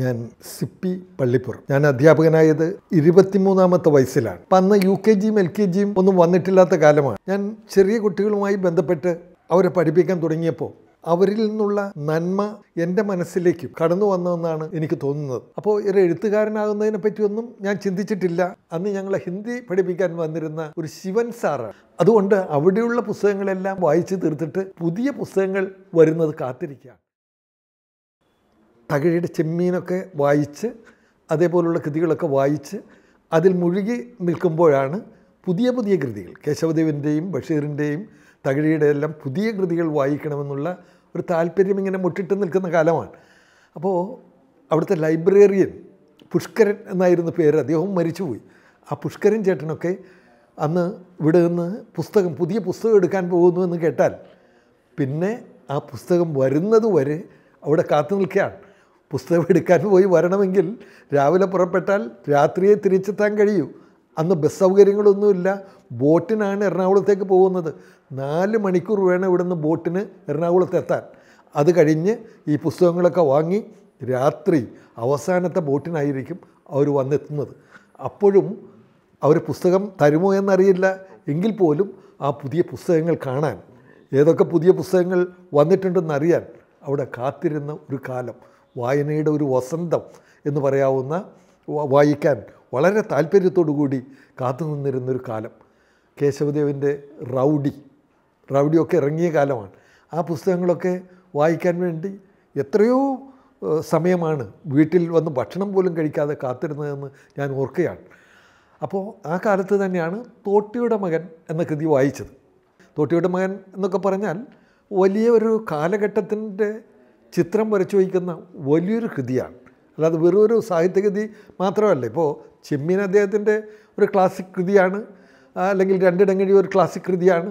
ഞാൻ സിപ്പി പള്ളിപ്പുറം ഞാൻ അധ്യാപകനായത് ഇരുപത്തിമൂന്നാമത്തെ വയസ്സിലാണ് അപ്പം അന്ന് യു കെ ജിയും എൽ കെ ജിയും ഒന്നും വന്നിട്ടില്ലാത്ത കാലമാണ് ഞാൻ ചെറിയ കുട്ടികളുമായി ബന്ധപ്പെട്ട് അവരെ പഠിപ്പിക്കാൻ തുടങ്ങിയപ്പോൾ അവരിൽ നിന്നുള്ള നന്മ എൻ്റെ മനസ്സിലേക്കും കടന്നു വന്നതെന്നാണ് എനിക്ക് തോന്നുന്നത് അപ്പോൾ ഒരു എഴുത്തുകാരനാകുന്നതിനെ പറ്റിയൊന്നും ഞാൻ ചിന്തിച്ചിട്ടില്ല അന്ന് ഞങ്ങളെ ഹിന്ദി പഠിപ്പിക്കാൻ വന്നിരുന്ന ഒരു ശിവൻ സാറാണ് അതുകൊണ്ട് അവിടെയുള്ള പുസ്തകങ്ങളെല്ലാം വായിച്ചു തീർത്തിട്ട് പുതിയ പുസ്തകങ്ങൾ വരുന്നത് കാത്തിരിക്കുകയാണ് തകഴിയുടെ ചെമ്മീനൊക്കെ വായിച്ച് അതേപോലുള്ള കൃതികളൊക്കെ വായിച്ച് അതിൽ മുഴുകി നിൽക്കുമ്പോഴാണ് പുതിയ പുതിയ കൃതികൾ കേശവദേവിൻ്റെയും ബഷീറിൻ്റെയും തകഴിയുടെ എല്ലാം പുതിയ കൃതികൾ വായിക്കണമെന്നുള്ള ഒരു താല്പര്യം ഇങ്ങനെ മുട്ടിട്ട് നിൽക്കുന്ന കാലമാണ് അപ്പോൾ അവിടുത്തെ ലൈബ്രറിയൻ പുഷ്കരൻ എന്നായിരുന്നു പേര് അദ്ദേഹവും മരിച്ചുപോയി ആ പുഷ്കരൻ ചേട്ടനൊക്കെ അന്ന് ഇവിടെ നിന്ന് പുസ്തകം പുതിയ പുസ്തകം എടുക്കാൻ പോകുന്നു എന്ന് കേട്ടാൽ പിന്നെ ആ പുസ്തകം വരുന്നത് വരെ അവിടെ കാത്തു നിൽക്കുകയാണ് പുസ്തകം എടുക്കാൻ പോയി വരണമെങ്കിൽ രാവിലെ പുറപ്പെട്ടാൽ രാത്രിയെ തിരിച്ചെത്താൻ കഴിയൂ അന്ന് ബസ് സൗകര്യങ്ങളൊന്നുമില്ല ബോട്ടിനാണ് എറണാകുളത്തേക്ക് പോകുന്നത് നാല് മണിക്കൂർ വേണം നിന്ന് ബോട്ടിന് എറണാകുളത്തെത്താൻ അത് കഴിഞ്ഞ് ഈ പുസ്തകങ്ങളൊക്കെ വാങ്ങി രാത്രി അവസാനത്തെ ബോട്ടിനായിരിക്കും അവർ വന്നെത്തുന്നത് അപ്പോഴും അവർ പുസ്തകം തരുമോ എന്നറിയില്ല എങ്കിൽ പോലും ആ പുതിയ പുസ്തകങ്ങൾ കാണാൻ ഏതൊക്കെ പുതിയ പുസ്തകങ്ങൾ വന്നിട്ടുണ്ടെന്നറിയാൻ അവിടെ കാത്തിരുന്ന ഒരു കാലം വായനയുടെ ഒരു വസന്തം എന്ന് പറയാവുന്ന വായിക്കാൻ വളരെ താല്പര്യത്തോടുകൂടി നിന്നിരുന്നൊരു കാലം കേശവദേവൻ്റെ റൗഡി റൗഡിയൊക്കെ ഇറങ്ങിയ കാലമാണ് ആ പുസ്തകങ്ങളൊക്കെ വായിക്കാൻ വേണ്ടി എത്രയോ സമയമാണ് വീട്ടിൽ വന്ന് ഭക്ഷണം പോലും കഴിക്കാതെ കാത്തിരുന്നതെന്ന് ഞാൻ ഓർക്കുകയാണ് അപ്പോൾ ആ കാലത്ത് തന്നെയാണ് തോട്ടിയുടെ മകൻ എന്ന കൃതി വായിച്ചത് തോട്ടിയുടെ മകൻ എന്നൊക്കെ പറഞ്ഞാൽ വലിയ ഒരു കാലഘട്ടത്തിൻ്റെ ചിത്രം വരച്ചു വയ്ക്കുന്ന വലിയൊരു കൃതിയാണ് അല്ലാതെ വെറും ഒരു സാഹിത്യകൃതി മാത്രമല്ല ഇപ്പോൾ ചെമ്മീൻ അദ്ദേഹത്തിൻ്റെ ഒരു ക്ലാസിക് കൃതിയാണ് അല്ലെങ്കിൽ രണ്ടിടങ്ങഴി ഒരു ക്ലാസിക് കൃതിയാണ്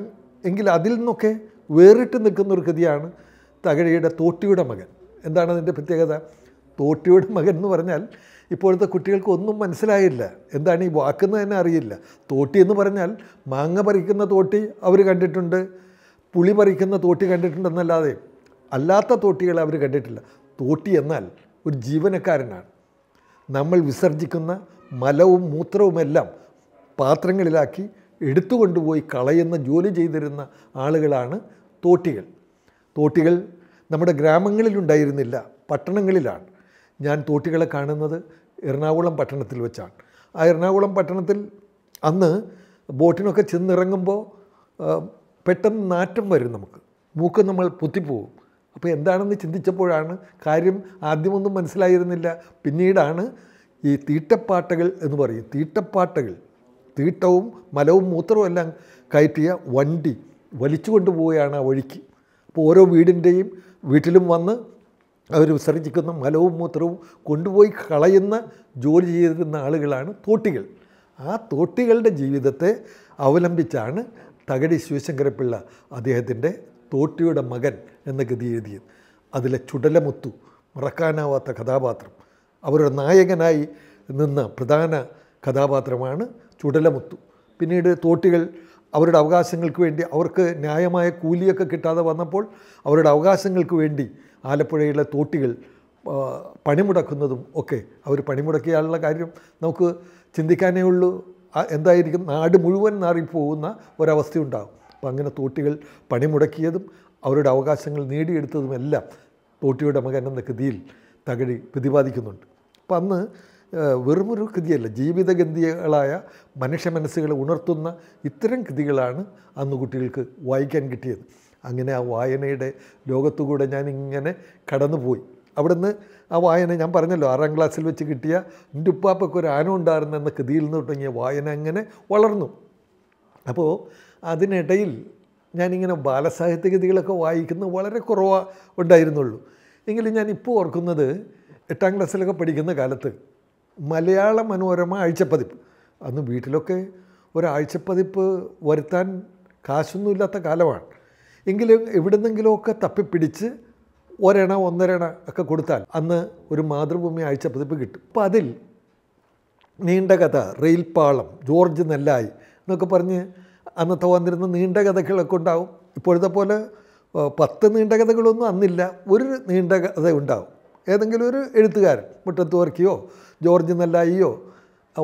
എങ്കിൽ അതിൽ നിന്നൊക്കെ വേറിട്ട് നിൽക്കുന്ന ഒരു കൃതിയാണ് തകഴിയുടെ തോട്ടിയുടെ മകൻ എന്താണ് അതിൻ്റെ പ്രത്യേകത തോട്ടിയുടെ മകൻ എന്ന് പറഞ്ഞാൽ ഇപ്പോഴത്തെ കുട്ടികൾക്ക് ഒന്നും മനസ്സിലായില്ല എന്താണ് ഈ വാക്കെന്ന് തന്നെ അറിയില്ല തോട്ടി എന്ന് പറഞ്ഞാൽ മാങ്ങ പറിക്കുന്ന തോട്ടി അവർ കണ്ടിട്ടുണ്ട് പുളി പറിക്കുന്ന തോട്ടി കണ്ടിട്ടുണ്ടെന്നല്ലാതെ അല്ലാത്ത തോട്ടികളെ അവർ കണ്ടിട്ടില്ല തോട്ടി എന്നാൽ ഒരു ജീവനക്കാരനാണ് നമ്മൾ വിസർജിക്കുന്ന മലവും മൂത്രവുമെല്ലാം പാത്രങ്ങളിലാക്കി എടുത്തുകൊണ്ടുപോയി കളയുന്ന ജോലി ചെയ്തിരുന്ന ആളുകളാണ് തോട്ടികൾ തോട്ടികൾ നമ്മുടെ ഗ്രാമങ്ങളിലുണ്ടായിരുന്നില്ല പട്ടണങ്ങളിലാണ് ഞാൻ തോട്ടികളെ കാണുന്നത് എറണാകുളം പട്ടണത്തിൽ വെച്ചാണ് ആ എറണാകുളം പട്ടണത്തിൽ അന്ന് ബോട്ടിനൊക്കെ ചെന്നിറങ്ങുമ്പോൾ പെട്ടെന്ന് നാറ്റം വരും നമുക്ക് മൂക്ക് നമ്മൾ പൊത്തിപ്പോവും അപ്പോൾ എന്താണെന്ന് ചിന്തിച്ചപ്പോഴാണ് കാര്യം ആദ്യമൊന്നും മനസ്സിലായിരുന്നില്ല പിന്നീടാണ് ഈ തീട്ടപ്പാട്ടകൾ എന്ന് പറയും തീട്ടപ്പാട്ടകൾ തീട്ടവും മലവും മൂത്രവും എല്ലാം കയറ്റിയ വണ്ടി വലിച്ചു കൊണ്ടുപോവുകയാണ് ആ വഴിക്ക് അപ്പോൾ ഓരോ വീടിൻ്റെയും വീട്ടിലും വന്ന് അവർ വിസർജിക്കുന്ന മലവും മൂത്രവും കൊണ്ടുപോയി കളയുന്ന ജോലി ചെയ്തിരുന്ന ആളുകളാണ് തോട്ടികൾ ആ തോട്ടികളുടെ ജീവിതത്തെ അവലംബിച്ചാണ് തകഴി ശിവശങ്കരപ്പിള്ള അദ്ദേഹത്തിൻ്റെ തോട്ടിയുടെ മകൻ എന്ന ഗതി എഴുതിയത് അതിലെ ചുടലമുത്തു മറക്കാനാവാത്ത കഥാപാത്രം അവരുടെ നായകനായി നിന്ന പ്രധാന കഥാപാത്രമാണ് ചുടലമുത്തു പിന്നീട് തോട്ടികൾ അവരുടെ അവകാശങ്ങൾക്ക് വേണ്ടി അവർക്ക് ന്യായമായ കൂലിയൊക്കെ കിട്ടാതെ വന്നപ്പോൾ അവരുടെ അവകാശങ്ങൾക്ക് വേണ്ടി ആലപ്പുഴയിലെ തോട്ടികൾ പണിമുടക്കുന്നതും ഒക്കെ അവർ പണിമുടക്കിയാലുള്ള കാര്യം നമുക്ക് ചിന്തിക്കാനേ ഉള്ളൂ എന്തായിരിക്കും നാട് മുഴുവൻ നാറിപ്പോകുന്ന ഒരവസ്ഥയുണ്ടാകും അപ്പം അങ്ങനെ തോട്ടികൾ പണിമുടക്കിയതും അവരുടെ അവകാശങ്ങൾ നേടിയെടുത്തതുമെല്ലാം തോട്ടിയുടെ മകൻ എന്ന കൃതിയിൽ തകഴി പ്രതിപാദിക്കുന്നുണ്ട് അപ്പം അന്ന് വെറുമൊരു കൃതിയല്ല ജീവിതഗന്ധികളായ മനുഷ്യ മനസ്സുകളെ ഉണർത്തുന്ന ഇത്തരം കൃതികളാണ് അന്ന് കുട്ടികൾക്ക് വായിക്കാൻ കിട്ടിയത് അങ്ങനെ ആ വായനയുടെ ലോകത്തുകൂടെ ഞാനിങ്ങനെ കടന്നുപോയി അവിടുന്ന് ആ വായന ഞാൻ പറഞ്ഞല്ലോ ആറാം ക്ലാസ്സിൽ വെച്ച് കിട്ടിയ എൻ്റെ ഉപ്പാപ്പയ്ക്ക് ഒരു ആന ഉണ്ടായിരുന്നു എന്ന കൃതിയിൽ നിന്ന് തുടങ്ങിയ വായന അങ്ങനെ വളർന്നു അപ്പോൾ അതിനിടയിൽ ഞാനിങ്ങനെ ബാലസാഹിത്യകൃതികളൊക്കെ വായിക്കുന്നത് വളരെ കുറവ് ഉണ്ടായിരുന്നുള്ളൂ എങ്കിലും ഞാൻ ഇപ്പോൾ ഓർക്കുന്നത് എട്ടാം ക്ലാസ്സിലൊക്കെ പഠിക്കുന്ന കാലത്ത് മലയാള മനോരമ ആഴ്ചപ്പതിപ്പ് അന്ന് വീട്ടിലൊക്കെ ഒരാഴ്ചപ്പതിപ്പ് വരുത്താൻ കാശൊന്നുമില്ലാത്ത കാലമാണ് എങ്കിലും എവിടുന്നെങ്കിലുമൊക്കെ തപ്പിപ്പിടിച്ച് ഒരെണ ഒന്നരണ ഒക്കെ കൊടുത്താൽ അന്ന് ഒരു മാതൃഭൂമി ആഴ്ചപ്പതിപ്പ് കിട്ടും അപ്പോൾ അതിൽ നീണ്ട കഥ റെയിൽപാളം ജോർജ് നെല്ലായി എന്നൊക്കെ പറഞ്ഞ് അന്നത്തെ വന്നിരുന്ന നീണ്ട കഥകളൊക്കെ ഉണ്ടാവും ഇപ്പോഴത്തെ പോലെ പത്ത് നീണ്ട കഥകളൊന്നും അന്നില്ല ഒരു നീണ്ട കഥ ഉണ്ടാവും ഏതെങ്കിലും ഒരു എഴുത്തുകാരൻ മുട്ടത്ത് വർക്കിയോ ജോർജ് നല്ലായിയോ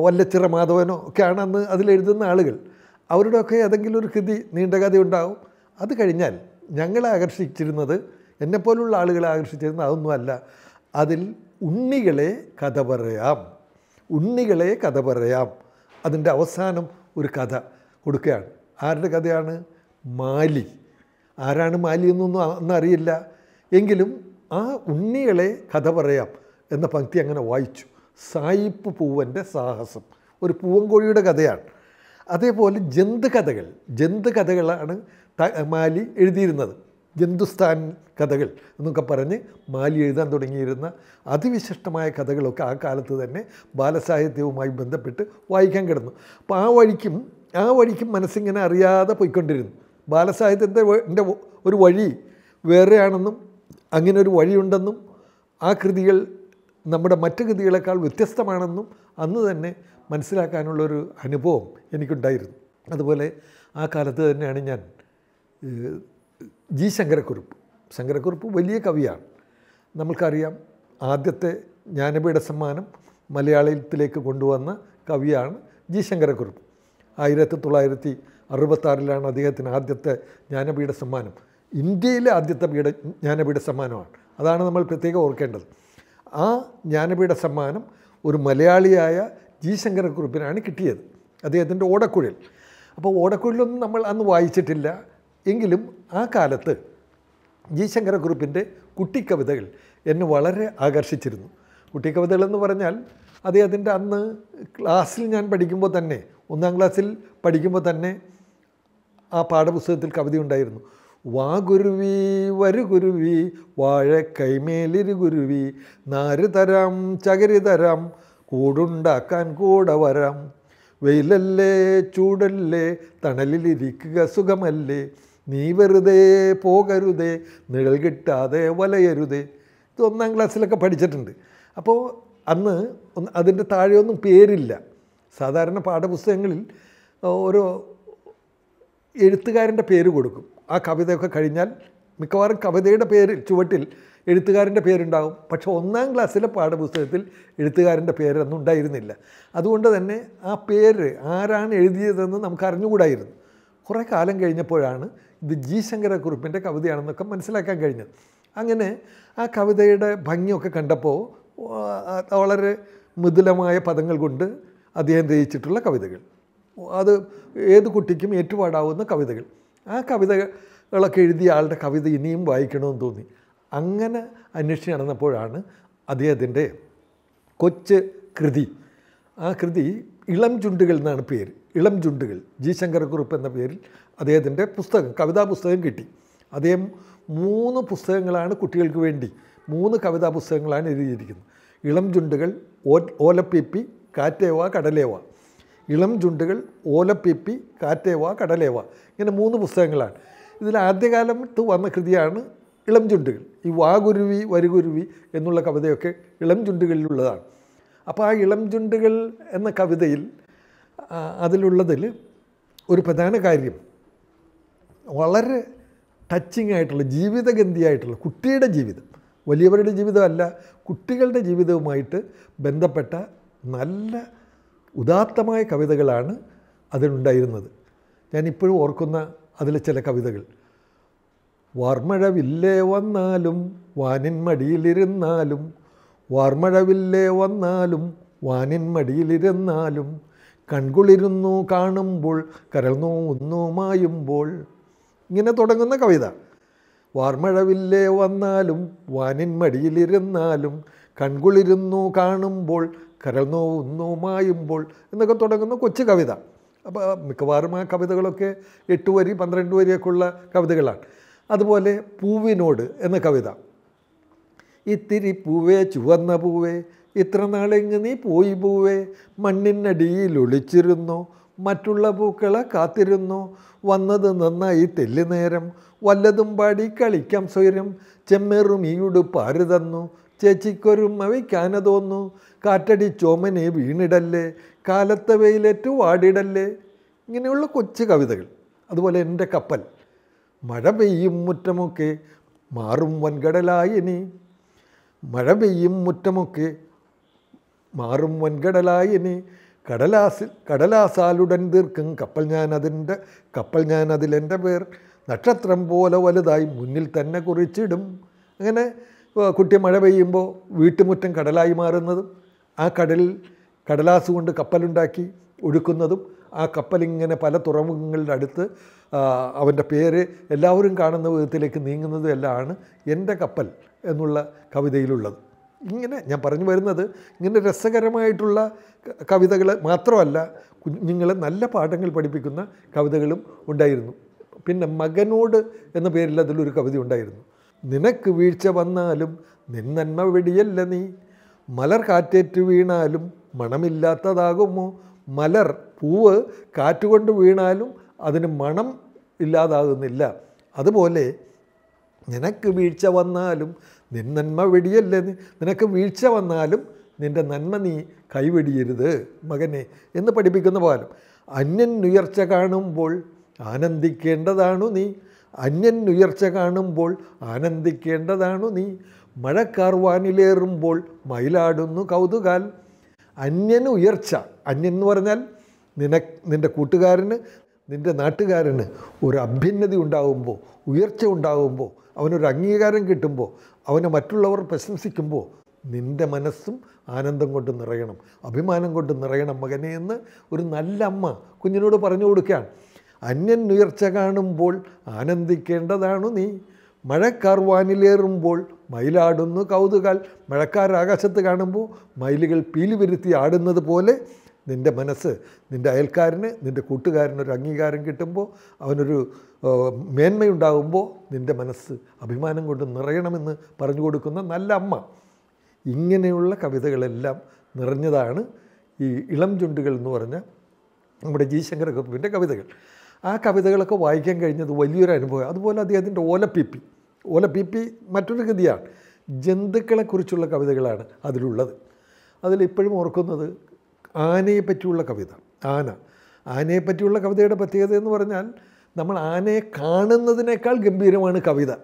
വല്ലച്ചിറ മാധവനോ ഒക്കെയാണ് അന്ന് അതിലെഴുതുന്ന ആളുകൾ അവരുടെയൊക്കെ ഏതെങ്കിലും ഒരു കൃതി നീണ്ട കഥ ഉണ്ടാവും അത് കഴിഞ്ഞാൽ ഞങ്ങളെ ആകർഷിച്ചിരുന്നത് എന്നെപ്പോലുള്ള ആളുകളെ ആകർഷിച്ചിരുന്നത് അതൊന്നുമല്ല അതിൽ ഉണ്ണികളെ കഥ പറയാം ഉണ്ണികളെ കഥ പറയാം അതിൻ്റെ അവസാനം ഒരു കഥ കൊടുക്കുകയാണ് ആരുടെ കഥയാണ് മാലി ആരാണ് മാലി എന്നൊന്നും അന്ന് അറിയില്ല എങ്കിലും ആ ഉണ്ണികളെ കഥ പറയാം എന്ന പങ്ക്തി അങ്ങനെ വായിച്ചു സായിപ്പ് പൂവൻ്റെ സാഹസം ഒരു പൂവൻകോഴിയുടെ കഥയാണ് അതേപോലെ ജന്തു കഥകൾ ജന്തു കഥകളാണ് മാലി എഴുതിയിരുന്നത് ജന്തുസ്ഥാൻ കഥകൾ എന്നൊക്കെ പറഞ്ഞ് മാലി എഴുതാൻ തുടങ്ങിയിരുന്ന അതിവിശിഷ്ടമായ കഥകളൊക്കെ ആ കാലത്ത് തന്നെ ബാലസാഹിത്യവുമായി ബന്ധപ്പെട്ട് വായിക്കാൻ കിടന്നു അപ്പോൾ ആ വഴിക്കും ആ വഴിക്ക് മനസ്സിങ്ങനെ അറിയാതെ പോയിക്കൊണ്ടിരുന്നു ബാലസാഹിത്യത്തിൻ്റെ ഒരു വഴി വേറെയാണെന്നും അങ്ങനെ ഒരു വഴിയുണ്ടെന്നും ആ കൃതികൾ നമ്മുടെ മറ്റു കൃതികളെക്കാൾ വ്യത്യസ്തമാണെന്നും അന്ന് തന്നെ മനസ്സിലാക്കാനുള്ളൊരു അനുഭവം എനിക്കുണ്ടായിരുന്നു അതുപോലെ ആ കാലത്ത് തന്നെയാണ് ഞാൻ ജി ശങ്കരക്കുറുപ്പ് ശങ്കരക്കുറുപ്പ് വലിയ കവിയാണ് നമ്മൾക്കറിയാം ആദ്യത്തെ ജ്ഞാനപീഠ സമ്മാനം മലയാളത്തിലേക്ക് കൊണ്ടുവന്ന കവിയാണ് ജി ശങ്കരക്കുറുപ്പ് ആയിരത്തി തൊള്ളായിരത്തി അറുപത്താറിലാണ് അദ്ദേഹത്തിന് ആദ്യത്തെ ജ്ഞാനപീഠ സമ്മാനം ഇന്ത്യയിലെ ആദ്യത്തെ പീഠ ജ്ഞാനപീഠ സമ്മാനമാണ് അതാണ് നമ്മൾ പ്രത്യേകം ഓർക്കേണ്ടത് ആ ജ്ഞാനപീഠ സമ്മാനം ഒരു മലയാളിയായ ജി ശങ്കരക്കുറുപ്പിനാണ് കിട്ടിയത് അദ്ദേഹത്തിൻ്റെ ഓടക്കുഴൽ അപ്പോൾ ഓടക്കുഴലൊന്നും നമ്മൾ അന്ന് വായിച്ചിട്ടില്ല എങ്കിലും ആ കാലത്ത് ജി ശങ്കരക്കുറുപ്പിൻ്റെ കുട്ടിക്കവിതകൾ എന്നെ വളരെ ആകർഷിച്ചിരുന്നു കുട്ടിക്കവിതകളെന്ന് പറഞ്ഞാൽ അദ്ദേഹത്തിൻ്റെ അന്ന് ക്ലാസ്സിൽ ഞാൻ പഠിക്കുമ്പോൾ തന്നെ ഒന്നാം ക്ലാസ്സിൽ പഠിക്കുമ്പോൾ തന്നെ ആ പാഠപുസ്തകത്തിൽ കവിത ഉണ്ടായിരുന്നു വാ ഗുരുവി വരു ഗുരുവി കൈമേലിരു ഗുരുവി നാര് തരാം ചകരി തരാം കൂടുണ്ടാക്കാൻ കൂടെ വരാം വെയിലല്ലേ ചൂടല്ലേ തണലിലിരിക്കുക സുഖമല്ലേ നീ വെറുതെ പോകരുതേ നിഴൽ കിട്ടാതെ വലയരുതേ ഇത് ഒന്നാം ക്ലാസ്സിലൊക്കെ പഠിച്ചിട്ടുണ്ട് അപ്പോൾ അന്ന് അതിൻ്റെ താഴെയൊന്നും പേരില്ല സാധാരണ പാഠപുസ്തകങ്ങളിൽ ഒരു എഴുത്തുകാരൻ്റെ പേര് കൊടുക്കും ആ കവിതയൊക്കെ കഴിഞ്ഞാൽ മിക്കവാറും കവിതയുടെ പേര് ചുവട്ടിൽ എഴുത്തുകാരൻ്റെ പേരുണ്ടാകും പക്ഷേ ഒന്നാം ക്ലാസ്സിലെ പാഠപുസ്തകത്തിൽ എഴുത്തുകാരൻ്റെ പേരൊന്നും ഉണ്ടായിരുന്നില്ല അതുകൊണ്ട് തന്നെ ആ പേര് ആരാണ് എഴുതിയതെന്ന് നമുക്ക് അറിഞ്ഞുകൂടായിരുന്നു കുറേ കാലം കഴിഞ്ഞപ്പോഴാണ് ഇത് ജി ശങ്കരക്കുറിപ്പിൻ്റെ കവിതയാണെന്നൊക്കെ മനസ്സിലാക്കാൻ കഴിഞ്ഞത് അങ്ങനെ ആ കവിതയുടെ ഭംഗിയൊക്കെ കണ്ടപ്പോൾ വളരെ മൃദുലമായ പദങ്ങൾ കൊണ്ട് അദ്ദേഹം രചിച്ചിട്ടുള്ള കവിതകൾ അത് ഏത് കുട്ടിക്കും ഏറ്റുപാടാവുന്ന കവിതകൾ ആ കവിതകളൊക്കെ എഴുതിയ ആളുടെ കവിത ഇനിയും വായിക്കണമെന്ന് തോന്നി അങ്ങനെ അന്വേഷിച്ച് നടന്നപ്പോഴാണ് അദ്ദേഹത്തിൻ്റെ കൊച്ച് കൃതി ആ കൃതി ഇളം ചുണ്ടുകൾ എന്നാണ് പേര് ഇളം ചുണ്ടുകൾ ജി ശങ്കരക്കുറുപ്പ് എന്ന പേരിൽ അദ്ദേഹത്തിൻ്റെ പുസ്തകം കവിതാ പുസ്തകം കിട്ടി അദ്ദേഹം മൂന്ന് പുസ്തകങ്ങളാണ് കുട്ടികൾക്ക് വേണ്ടി മൂന്ന് കവിതാ പുസ്തകങ്ങളാണ് എഴുതിയിരിക്കുന്നത് ഇളം ചുണ്ടുകൾ ഓ ഓലപ്പിപ്പി കാറ്റേവ കടലേവ ഇളം ചുണ്ടുകൾ ഓലപ്പിപ്പി കാറ്റേവ കടലേവ ഇങ്ങനെ മൂന്ന് പുസ്തകങ്ങളാണ് ഇതിൽ ആദ്യകാലത്ത് വന്ന കൃതിയാണ് ഇളം ചുണ്ടുകൾ ഈ വാഗുരുവി വരുകുരുവി എന്നുള്ള കവിതയൊക്കെ ഇളം ചുണ്ടുകളിലുള്ളതാണ് അപ്പോൾ ആ ഇളം ചുണ്ടുകൾ എന്ന കവിതയിൽ അതിലുള്ളതിൽ ഒരു പ്രധാന കാര്യം വളരെ ടച്ചിങ് ആയിട്ടുള്ള ജീവിതഗന്ധിയായിട്ടുള്ള കുട്ടിയുടെ ജീവിതം വലിയവരുടെ ജീവിതമല്ല കുട്ടികളുടെ ജീവിതവുമായിട്ട് ബന്ധപ്പെട്ട നല്ല ഉദാത്തമായ കവിതകളാണ് അതിലുണ്ടായിരുന്നത് ഞാനിപ്പോഴും ഓർക്കുന്ന അതിലെ ചില കവിതകൾ വാർമഴവില്ലേ വന്നാലും വാനിന്മടിയിലിരുന്നാലും മടിയിലിരുന്നാലും വാർമഴവില്ലേ വന്നാലും വാനിന്മടിയിലിരുന്നാലും മടിയിലിരുന്നാലും കൺകുളിരുന്നു കാണുമ്പോൾ കരൾ നോന്നു മായുമ്പോൾ ഇങ്ങനെ തുടങ്ങുന്ന കവിത വാർമഴവില്ലേ വന്നാലും വാനിന്മടിയിലിരുന്നാലും കൺകുളിരുന്നു കാണുമ്പോൾ കരൾ നോവുന്നു മായുമ്പോൾ എന്നൊക്കെ തുടങ്ങുന്ന കൊച്ചു കവിത അപ്പോൾ മിക്കവാറും ആ കവിതകളൊക്കെ എട്ട് വരി പന്ത്രണ്ട് ഉള്ള കവിതകളാണ് അതുപോലെ പൂവിനോട് എന്ന കവിത ഇത്തിരി പൂവേ ചുവന്ന പൂവേ ഇത്ര നാളെങ്ങ് നീ പോയി പൂവേ മണ്ണിനടിയിൽ ഒളിച്ചിരുന്നോ മറ്റുള്ള പൂക്കള കാത്തിരുന്നു വന്നത് നന്നായി തെല്ലുനേരം വല്ലതും പാടി കളിക്കാം സ്വൈരം ചെമ്മേറും ഈയുട് പാരു തന്നു ചേച്ചിക്കൊരും അവയ്ക്കാനതോന്നു കാറ്റടി ചോമനെ വീണിടല്ലേ കാലത്തെ വെയിലേറ്റു വാടിടല്ലേ ഇങ്ങനെയുള്ള കൊച്ചു കവിതകൾ അതുപോലെ എൻ്റെ കപ്പൽ മഴ പെയ്യും മുറ്റമൊക്കെ മാറും വൻകടലായിനി മഴ പെയ്യും മുറ്റമൊക്കെ മാറും നീ കടലാസിൽ കടലാസാലുടൻ തീർക്കും കപ്പൽ ഞാനതിൻ്റെ കപ്പൽ ഞാനതിലെൻ്റെ പേർ നക്ഷത്രം പോലെ വലുതായി മുന്നിൽ തന്നെ കുറിച്ചിടും അങ്ങനെ കുട്ടി മഴ പെയ്യുമ്പോൾ വീട്ടുമുറ്റം കടലായി മാറുന്നതും ആ കടലിൽ കടലാസ് കൊണ്ട് കപ്പലുണ്ടാക്കി ഒഴുക്കുന്നതും ആ കപ്പലിങ്ങനെ പല തുറമുഖങ്ങളുടെ അടുത്ത് അവൻ്റെ പേര് എല്ലാവരും കാണുന്ന വിധത്തിലേക്ക് നീങ്ങുന്നതും എല്ലാമാണ് എൻ്റെ കപ്പൽ എന്നുള്ള കവിതയിലുള്ളത് ഇങ്ങനെ ഞാൻ പറഞ്ഞു വരുന്നത് ഇങ്ങനെ രസകരമായിട്ടുള്ള കവിതകൾ മാത്രമല്ല കുഞ്ഞുങ്ങളെ നല്ല പാഠങ്ങൾ പഠിപ്പിക്കുന്ന കവിതകളും ഉണ്ടായിരുന്നു പിന്നെ മകനോട് എന്ന പേരിൽ അതിലൊരു കവിത ഉണ്ടായിരുന്നു നിനക്ക് വീഴ്ച വന്നാലും നിന്നന്മ വെടിയല്ല നീ മലർ കാറ്റേറ്റ് വീണാലും മണമില്ലാത്തതാകുമോ മലർ പൂവ് കാറ്റുകൊണ്ട് വീണാലും അതിന് മണം ഇല്ലാതാകുന്നില്ല അതുപോലെ നിനക്ക് വീഴ്ച വന്നാലും നിൻ നന്മ വെടിയല്ലേ നിനക്ക് വീഴ്ച വന്നാലും നിൻ്റെ നന്മ നീ കൈവെടിയരുത് മകനെ എന്ന് പഠിപ്പിക്കുന്ന പോലും അന്യൻ ഉയർച്ച കാണുമ്പോൾ ആനന്ദിക്കേണ്ടതാണു നീ അന്യൻ ഉയർച്ച കാണുമ്പോൾ ആനന്ദിക്കേണ്ടതാണു നീ മഴക്കാർവാനിലേറുമ്പോൾ മയിലാടുന്നു കൗതുകാൽ അന്യൻ ഉയർച്ച അന്യൻ എന്ന് പറഞ്ഞാൽ നിന നിൻ്റെ കൂട്ടുകാരന് നിൻ്റെ നാട്ടുകാരന് ഒരു അഭ്യുന്നതി ഉണ്ടാകുമ്പോൾ ഉയർച്ച ഉണ്ടാകുമ്പോൾ അവനൊരു അംഗീകാരം കിട്ടുമ്പോൾ അവനെ മറ്റുള്ളവർ പ്രശംസിക്കുമ്പോൾ നിൻ്റെ മനസ്സും ആനന്ദം കൊണ്ട് നിറയണം അഭിമാനം കൊണ്ട് നിറയണം മകനെ എന്ന് ഒരു നല്ല അമ്മ കുഞ്ഞിനോട് പറഞ്ഞു കൊടുക്കുകയാണ് അന്യൻ ഉയർച്ച കാണുമ്പോൾ ആനന്ദിക്കേണ്ടതാണു നീ മഴക്കാർവാനിലേറുമ്പോൾ മയിലാടുന്നു കൗതുകാൽ മഴക്കാർ ആകാശത്ത് കാണുമ്പോൾ മയിലുകൾ പീലി വരുത്തി ആടുന്നത് പോലെ നിൻ്റെ മനസ്സ് നിൻ്റെ അയൽക്കാരന് നിൻ്റെ കൂട്ടുകാരനൊരു അംഗീകാരം കിട്ടുമ്പോൾ അവനൊരു മേന്മയുണ്ടാകുമ്പോൾ നിൻ്റെ മനസ്സ് അഭിമാനം കൊണ്ട് നിറയണമെന്ന് പറഞ്ഞു കൊടുക്കുന്ന നല്ല അമ്മ ഇങ്ങനെയുള്ള കവിതകളെല്ലാം നിറഞ്ഞതാണ് ഈ ഇളം ചുണ്ടുകൾ എന്ന് പറഞ്ഞ നമ്മുടെ ജി ശങ്കര കവിതകൾ ആ കവിതകളൊക്കെ വായിക്കാൻ കഴിഞ്ഞത് വലിയൊരു അനുഭവം അതുപോലെ അദ്ദേഹത്തിൻ്റെ ഓലപ്പിപ്പി ഓലപ്പിപ്പി മറ്റൊരു ഗതിയാണ് ജന്തുക്കളെക്കുറിച്ചുള്ള കവിതകളാണ് അതിലുള്ളത് അതിലിപ്പോഴും ഓർക്കുന്നത് ആനയെ പറ്റിയുള്ള കവിത ആന ആനയെ പറ്റിയുള്ള കവിതയുടെ പ്രത്യേകത എന്ന് പറഞ്ഞാൽ നമ്മൾ ആനയെ കാണുന്നതിനേക്കാൾ ഗംഭീരമാണ് കവിത